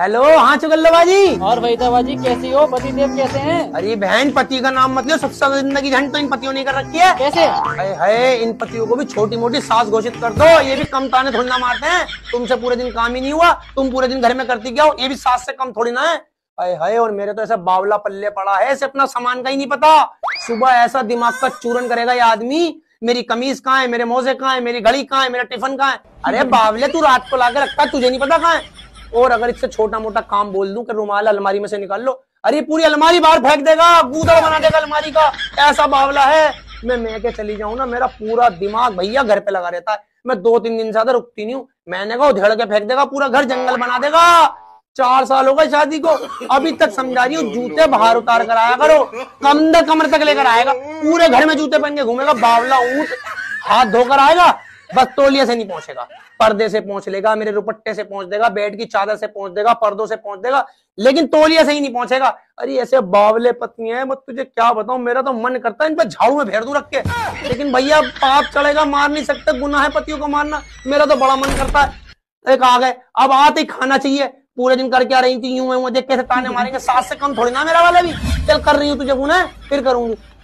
hello हाँ चुगल्लाबाजी और वहीदाबाजी कैसी हो पति देव कैसे हैं अरे बहन पति का नाम मत लो सबसे जिंदगी झंड तो इन पतियों ने कर रखी है कैसे अरे है इन पतियों को भी छोटी मोटी सास घोषित कर दो ये भी कम ताने थोड़ी ना मारते हैं तुमसे पूरे दिन काम ही नहीं हुआ तुम पूरे दिन घर में करती क्या हो ये भी सास से कम थोड़ी ना है अरे है और मेरे तो ऐसा बावला पल्ले पड़ा है ऐसे अपना सामान का ही नहीं पता सुबह ऐसा दिमाग का चूरन करेगा ये आदमी मेरी कमीज कहाँ है मेरे मोजे कहाँ है मेरी घड़ी कहाँ है मेरा टिफिन कहाँ है अरे बावले तू रात को लाकर रखता तुझे नहीं पता कहाँ है और अगर इससे छोटा मोटा काम बोल दूं कि रुमाल अलमारी में से निकाल लो अरे पूरी अलमारी बाहर फेंक देगा गूदा बना देगा अलमारी का ऐसा बावला है मैं मैं के चली जाऊं ना मेरा पूरा दिमाग भैया घर पे लगा रहता है मैं दो तीन दिन ज्यादा रुकती नहीं हूँ मैंने कहा उधेड़ के फेंक देगा पूरा घर जंगल बना देगा चार साल हो गए शादी को अभी तक समझा रही हूँ जूते बाहर उतार कर आया करो कमर कमर तक लेकर आएगा पूरे घर में जूते पहन के घूमेगा बावला ऊंट हाथ धोकर आएगा बस तोलिया से नहीं पहुंचेगा पर्दे से पहुंच लेगा मेरे दुपट्टे से पहुंच देगा बेड की चादर से पहुंच देगा पर्दों से पहुंच देगा लेकिन तोलिया से ही नहीं पहुंचेगा अरे ऐसे बावले पत्नी है मैं तुझे क्या बताऊं मेरा तो मन करता है इन पर झाड़ू में फेर दू रख के लेकिन भैया पाप चढ़ेगा मार नहीं सकते गुना है पतियों को मारना मेरा तो बड़ा मन करता है एक आ गए अब आते ही खाना चाहिए पूरे दिन करके आ रही थी यूं मैं मुझे कैसे ताने मारेंगे सात से कम थोड़ी ना मेरा वाला भी चल कर रही हूँ तुझे गुना फिर करूंगी